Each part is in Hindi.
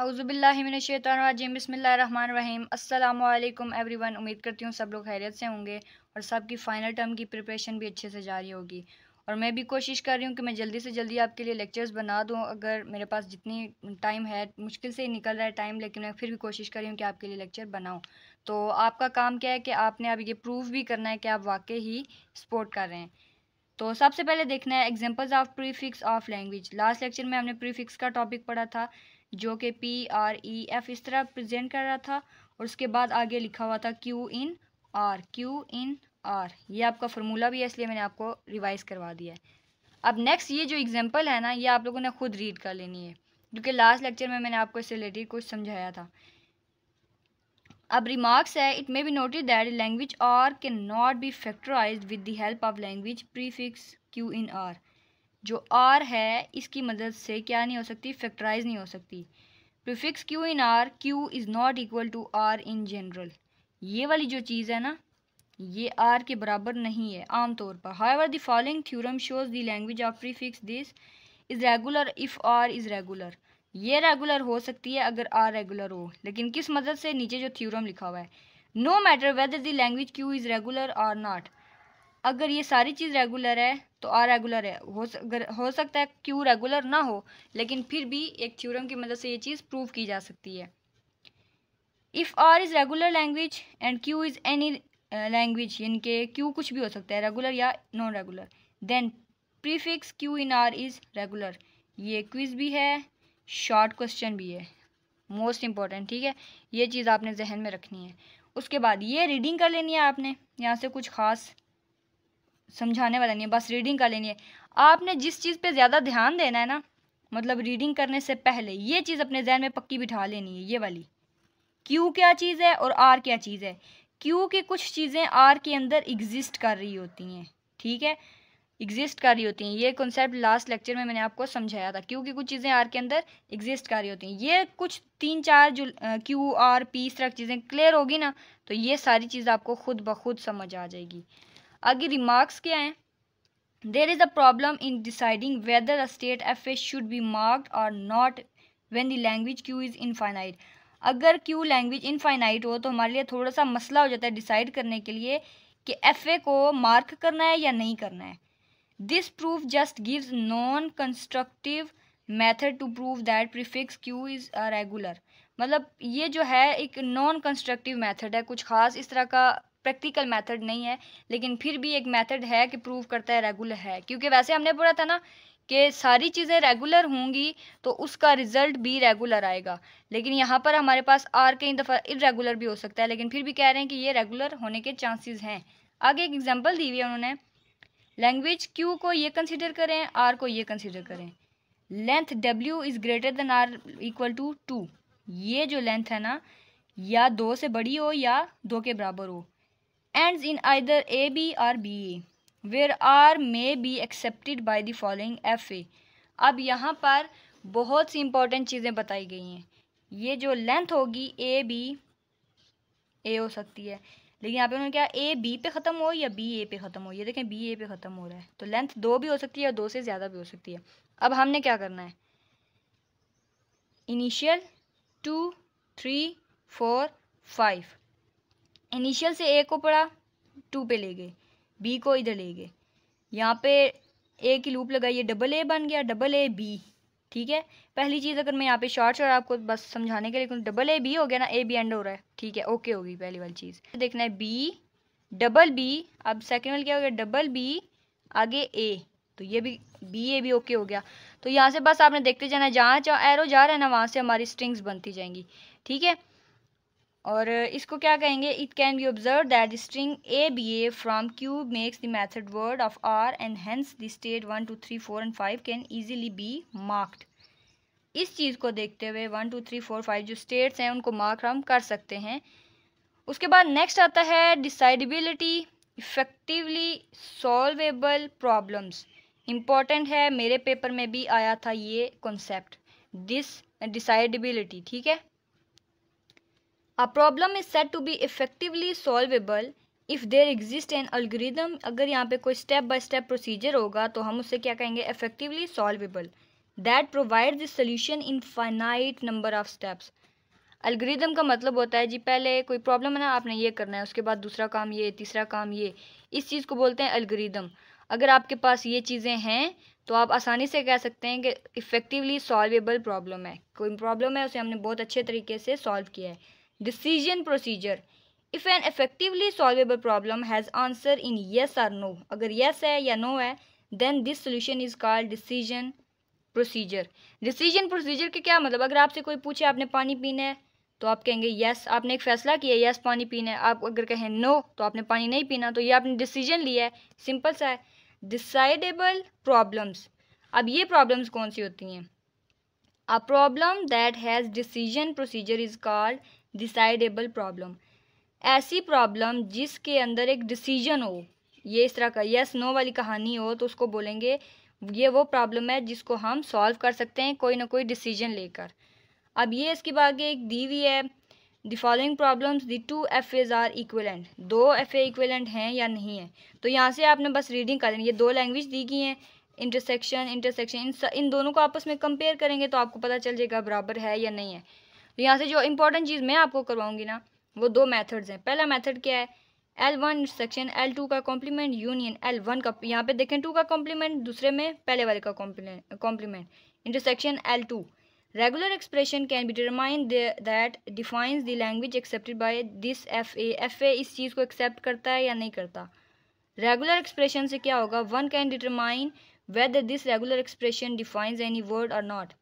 अउज़बिल्लिमिनशैतरजीम बसमीम अल्लाम एवरीवन उम्मीद करती हूँ सब लोग हैरियत से होंगे और सबकी फ़ाइनल टर्म की प्रिपरेशन भी अच्छे से जारी होगी और मैं भी कोशिश कर रही हूँ कि मैं जल्दी से जल्दी आपके लिए लेक्चर्स बना दूँ अगर मेरे पास जितनी टाइम है मुश्किल से ही निकल रहा है टाइम लेकिन मैं फिर भी कोशिश कर रही हूँ कि आपके लिए लेक्चर बनाऊँ तो आपका काम क्या है कि आपने अब ये प्रूव भी करना है कि आप वाकई ही सपोर्ट कर रहे हैं तो सबसे पहले देखना है examples of prefix of language last lecture में हमने प्रीफिक्स का टॉपिक पढ़ा था जो कि पी आर ई एफ इस तरह प्रेजेंट कर रहा था और उसके बाद आगे लिखा हुआ था Q in R Q in R ये आपका फार्मूला भी है इसलिए मैंने आपको रिवाइज़ करवा दिया है अब नेक्स्ट ये जो एग्जांपल है ना ये आप लोगों ने खुद रीड कर लेनी है क्योंकि लास्ट लेक्चर में मैंने आपको इससे रिलेटेड कुछ समझाया था अब रिमार्क्स है it may be noted that language R can not be factorize with the help of language prefix Q in R जो आर है इसकी मदद से क्या नहीं हो सकती फैक्टराइज नहीं हो सकती prefix Q in R Q is not equal to R in general ये वाली जो चीज़ है ना ये आर के बराबर नहीं है आमतौर पर R the following theorem shows the language of prefix this is regular if R is regular ये रेगुलर हो सकती है अगर आर रेगुलर हो लेकिन किस मदद से नीचे जो थ्योरम लिखा हुआ है no matter whether the language Q is regular or not अगर ये सारी चीज़ रेगुलर है तो आर रेगुलर है हो अगर हो सकता है क्यू रेगुलर ना हो लेकिन फिर भी एक थ्योरम की मदद से ये चीज़ प्रूव की जा सकती है if R is regular language and Q is any language यानी कि क्यू कुछ भी हो सकता है रेगुलर या non regular then prefix Q in R is regular ये क्विज़ भी है शॉर्ट क्वेश्चन भी है मोस्ट इम्पॉर्टेंट ठीक है ये चीज़ आपने जहन में रखनी है उसके बाद ये रीडिंग कर लेनी है आपने यहाँ से कुछ ख़ास समझाने वाला नहीं है बस रीडिंग कर लेनी है आपने जिस चीज़ पे ज़्यादा ध्यान देना है ना मतलब रीडिंग करने से पहले ये चीज़ अपने जहन में पक्की बिठा लेनी है ये वाली क्यू क्या चीज़ है और आर क्या चीज़ है क्यू की कुछ चीज़ें आर के अंदर एग्जिस्ट कर रही होती हैं ठीक है एग्जिस्ट कर रही होती हैं ये कॉन्सेप्ट लास्ट लेक्चर में मैंने आपको समझाया था क्योंकि कुछ चीज़ें आर के अंदर एग्जिस्ट कर रही होती हैं ये कुछ तीन चार जो क्यू आर पी इस तरह की चीज़ें क्लियर होगी ना तो ये सारी चीज़ आपको खुद ब खुद समझ आ जाएगी आगे रिमार्क्स क्या हैं there is a problem in deciding whether a state F A should be marked or not when the language Q is infinite अगर क्यू लैंग्वेज इनफाइनाइट हो तो हमारे लिए थोड़ा सा मसला हो जाता है डिसाइड करने के लिए कि एफ ए को मार्क करना है या नहीं करना है this proof just gives non constructive method to prove that prefix Q is regular मतलब ये जो है एक नॉन कंस्ट्रक्टिव मैथड है कुछ खास इस तरह का प्रैक्टिकल मेथड नहीं है लेकिन फिर भी एक मेथड है कि प्रूव करता है रेगुलर है क्योंकि वैसे हमने पढ़ा था ना कि सारी चीज़ें रेगुलर होंगी तो उसका रिज़ल्ट भी रेगुलर आएगा लेकिन यहाँ पर हमारे पास आर कई दफ़ा इरेगुलर भी हो सकता है लेकिन फिर भी कह रहे हैं कि ये रेगुलर होने के चांसेस हैं आगे एक एग्जांपल दी हुई है उन्होंने लैंग्वेज क्यू को ये कंसिडर करें आर को ये कंसिडर करें length W is greater than or equal to two ये जो लेंथ है ना या दो से बड़ी हो या दो के बराबर हो ends in either AB or BE where R may be accepted by the following FA अब यहाँ पर बहुत सी इंपॉर्टेंट चीज़ें बताई गई हैं ये जो लेंथ होगी ए बी ए हो सकती है लेकिन यहाँ पे उन्होंने क्या ए बी पे ख़त्म हो या बी ए पे ख़त्म हो ये देखें बी ए पे ख़त्म हो रहा है तो लेंथ दो भी हो सकती है और दो से ज़्यादा भी हो सकती है अब हमने क्या करना है initial two three four five initial से ए को पढ़ा टू पे ले गए बी को इधर ले गए यहाँ पे ए की लूप लगाई है डबल ए बन गया डबल ए बी ठीक है पहली चीज़ अगर मैं यहाँ पे शॉर्ट शॉर्ट आपको बस समझाने के लिए डबल ए बी हो गया ना ए बी एंड हो रहा है ठीक है ओके होगी पहली वाली चीज़ देखना है बी डबल बी अब सेकेंड वाली क्या हो गया डबल बी आगे ए तो ये भी बी ए भी ओके हो गया तो यहाँ से बस आपने देखते जाना जहाँ जहाँ एरो जा रहा है ना वहाँ से हमारी स्ट्रिंग्स बनती जाएंगी ठीक है और इसको क्या कहेंगे it can be observe that string A B A from Q makes the method word of R and hence the state one two three four and five can easily be marked इस चीज़ को देखते हुए one two three four five जो स्टेट्स हैं उनको मार्क हम कर सकते हैं उसके बाद नेक्स्ट आता है decidability effectively solvable problems important है मेरे पेपर में भी आया था ये कॉन्सेप्ट दिस डिसाइडेबिलिटी ठीक है a problem is set to be effectively solvable if there exist an algorithm अगर यहाँ पे कोई स्टेप बाय स्टेप प्रोसीजर होगा तो हम उसे क्या कहेंगे effectively solvable that provide the solution in finite number of steps algorithm का मतलब होता है जी पहले कोई प्रॉब्लम है ना आपने ये करना है उसके बाद दूसरा काम ये तीसरा काम ये इस चीज़ को बोलते हैं अलग्रिदम अगर आपके पास ये चीज़ें हैं तो आप आसानी से कह सकते हैं कि इफ़ेक्टिवली सॉल्वेबल प्रॉब्लम है कोई प्रॉब्लम है उसे हमने बहुत अच्छे तरीके से सॉल्व किया है decision procedure if an effectively solvable problem has answer in yes or no अगर येस yes है या नो no है then this solution is called decision procedure decision procedure के क्या मतलब अगर आपसे कोई पूछे आपने पानी पीना है तो आप कहेंगे यस आपने एक फ़ैसला किया यस पानी पीना है आप अगर कहें नो तो आपने पानी नहीं पीना तो ये आपने डिसीजन लिया है सिंपल सा है डिसाइडेबल प्रॉब्लम्स अब ये प्रॉब्लम्स कौन सी होती हैं a problem that has decision procedure is called decidable problem ऐसी प्रॉब्लम जिसके अंदर एक डिसीजन हो ये इस तरह का यस नो वाली कहानी हो तो उसको बोलेंगे ये वो प्रॉब्लम है जिसको हम सॉल्व कर सकते हैं कोई ना कोई डिसीजन लेकर अब ये इसके बाद एक दी हुई है the following problems the two F As are equivalent दो एफ ए इक्वलेंट हैं या नहीं है तो यहाँ से आपने बस रीडिंग कर ये दो लैंग्वेज दी गई हैं इंटरसेक्शन इंटरसेक्शन इन दोनों को आपस में कंपेयर करेंगे तो आपको पता चल जाएगा बराबर है या नहीं है तो यहाँ से जो इंपॉर्टेंट चीज़ मैं आपको करवाऊंगी ना वो दो मैथड्स हैं पहला मैथड क्या है L one section L two का कॉम्प्लीमेंट यूनियन एल वन का यहाँ पे देखें टू का कॉम्प्लीमेंट दूसरे में पहले वाले का complement intersection L two regular expression can be determine that defines the language accepted by this F A F A इस चीज़ को एक्सेप्ट करता है या नहीं करता रेगुलर एक्सप्रेशन से क्या होगा one can determine whether this regular expression defines any word or not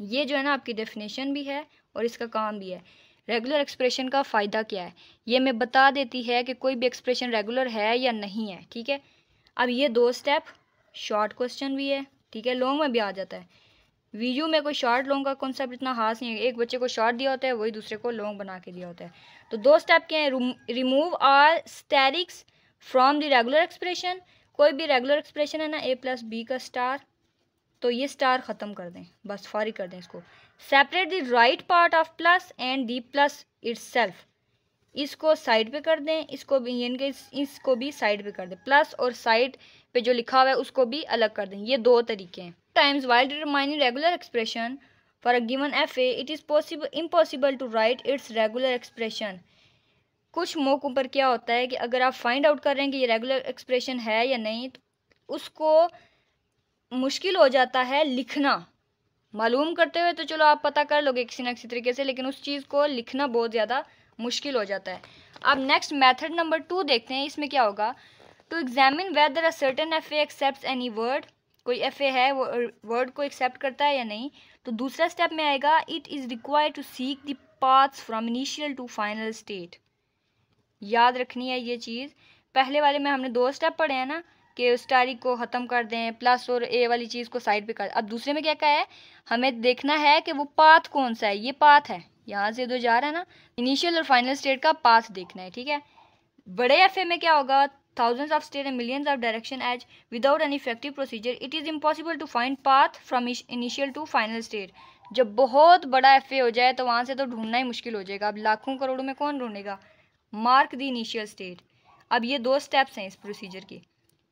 ये जो है ना आपकी डेफिनेशन भी है और इसका काम भी है रेगुलर एक्सप्रेशन का फ़ायदा क्या है ये मैं बता देती है कि कोई भी एक्सप्रेशन रेगुलर है या नहीं है ठीक है अब ये दो स्टेप शॉर्ट क्वेश्चन भी है ठीक है लॉन्ग में भी आ जाता है वीडियो में कोई शॉर्ट लॉन्ग का कॉन्सेप्ट इतना हास नहीं है एक बच्चे को शॉर्ट दिया होता है वही दूसरे को लॉन्ग बना के दिया होता है तो दो स्टेप क्या हैं remove asterisks from the regular expression कोई भी रेगुलर एक्सप्रेशन है ना ए प्लस बी का स्टार तो ये स्टार ख़त्म कर दें बस फारिग कर दें इसको separate the right part of plus and the plus it's इसको साइड पे कर दें इसको भी यानी कि इसको भी साइड पे कर दें प्लस और साइड पे जो लिखा हुआ है उसको भी अलग कर दें ये दो तरीके हैं times while determining regular expression for a given F A it is possible impossible to write its regular expression कुछ मौक़ों पर क्या होता है कि अगर आप फाइंड आउट कर रहे हैं कि ये रेगुलर एक्सप्रेशन है या नहीं तो उसको मुश्किल हो जाता है लिखना मालूम करते हुए तो चलो आप पता कर लोगे किसी न किसी तरीके से लेकिन उस चीज़ को लिखना बहुत ज़्यादा मुश्किल हो जाता है अब नेक्स्ट मेथड नंबर टू देखते हैं इसमें क्या होगा to examine whether a certain F A accept any word कोई एफ ए है वो वर्ड को एक्सेप्ट करता है या नहीं तो दूसरा स्टेप में आएगा it is require to seek the paths from initial to final state याद रखनी है ये चीज़ पहले वाले में हमने दो स्टेप पढ़े हैं ना कि स्टारी को ख़त्म कर दें प्लस और ए वाली चीज़ को साइड पे कर अब दूसरे में क्या क्या है हमें देखना है कि वो पाथ कौन सा है ये पाथ है यहाँ से जो जा रहा है ना इनिशियल और फाइनल स्टेट का पाथ देखना है ठीक है बड़े एफ में क्या होगा thousands of state and millions of direction edge without any effective procedure it is impossible to find path from initial to final state जब बहुत बड़ा एफ हो जाए तो वहाँ से तो ढूंढना ही मुश्किल हो जाएगा अब लाखों करोड़ों में कौन ढूंढेगा मार्क द इनिशियल स्टेट अब ये दो स्टेप्स हैं इस प्रोसीजर के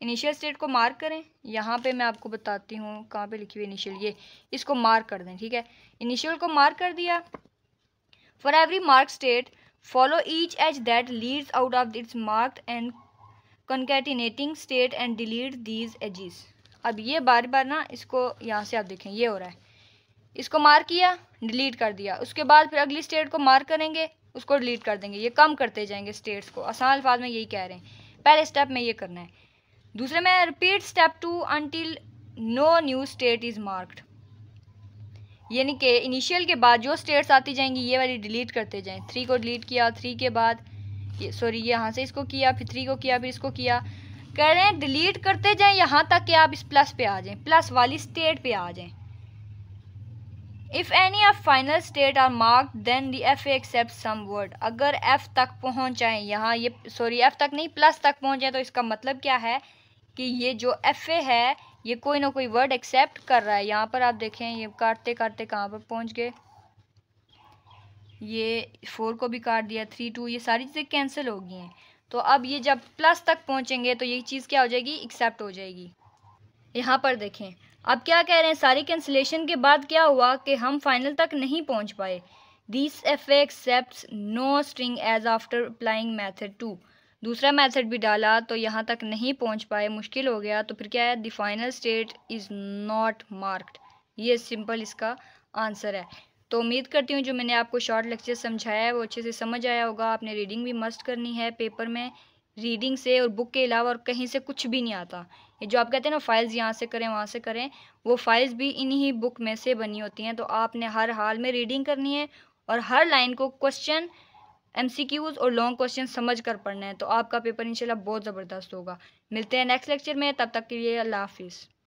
इनिशियल स्टेट को मार्क करें यहाँ पे मैं आपको बताती हूँ कहाँ पे लिखी हुई इनिशियल ये इसको मार्क कर दें ठीक है इनिशियल को मार्क कर दिया for every mark state follow each edge that leads out of its marked and concatenating state and delete these edges अब ये बार बार ना इसको यहाँ से आप देखें ये हो रहा है इसको मार्क किया डिलीट कर दिया उसके बाद फिर अगली स्टेट को मार्क करेंगे उसको डिलीट कर देंगे ये कम करते जाएंगे स्टेट्स को आसान अल्फाज में यही कह रहे हैं पहले स्टेप में ये करना है दूसरे में repeat step two until no new state is marked यानी कि इनिशियल के बाद जो स्टेट्स आती जाएंगी ये वाली डिलीट करते जाएं थ्री को डिलीट किया थ्री के बाद सॉरी ये यहाँ से इसको किया फिर थ्री को किया फिर इसको किया कह रहे हैं डिलीट करते जाएं यहाँ तक कि आप इस प्लस पे आ जाएं प्लस वाली स्टेट पे आ जाएं if any of final state are mark then the F accept some word अगर एफ तक पहुँच जाएँ यहाँ ये सॉरी एफ तक नहीं प्लस तक पहुँच जाएँ तो इसका मतलब क्या है कि ये जो एफ़ ए है ये कोई ना कोई वर्ड एक्सेप्ट कर रहा है यहाँ पर आप देखें ये काटते काटते कहाँ पर पहुँच गए ये फोर को भी काट दिया थ्री टू ये सारी चीज़ें कैंसिल हो गई हैं तो अब ये जब प्लस तक पहुँचेंगे तो ये चीज़ क्या हो जाएगी एक्सेप्ट हो जाएगी यहाँ पर देखें अब क्या कह रहे हैं सारी कैंसिलेशन के बाद क्या हुआ कि हम फाइनल तक नहीं पहुँच पाए this F accept no string as after applying method two दूसरा मैथड भी डाला तो यहाँ तक नहीं पहुँच पाए मुश्किल हो गया तो फिर क्या है the final state is not marked ये सिंपल इसका आंसर है तो उम्मीद करती हूँ जो मैंने आपको शॉर्ट लेक्चर समझाया है वो अच्छे से समझ आया होगा आपने रीडिंग भी मस्ट करनी है पेपर में रीडिंग से और बुक के अलावा और कहीं से कुछ भी नहीं आता ये जो आप कहते हैं ना फाइल्स यहाँ से करें वहाँ से करें वो फाइल्स भी इन्हीं बुक में से बनी होती हैं तो आपने हर हाल में रीडिंग करनी है और हर लाइन को क्वेश्चन एम सी क्यूज़ और लॉन्ग क्वेश्चन समझ कर पढ़ना है तो आपका पेपर इंशाल्लाह बहुत ज़बरदस्त होगा मिलते हैं नेक्स्ट लेक्चर में तब तक के लिए अल्लाह हाफिज़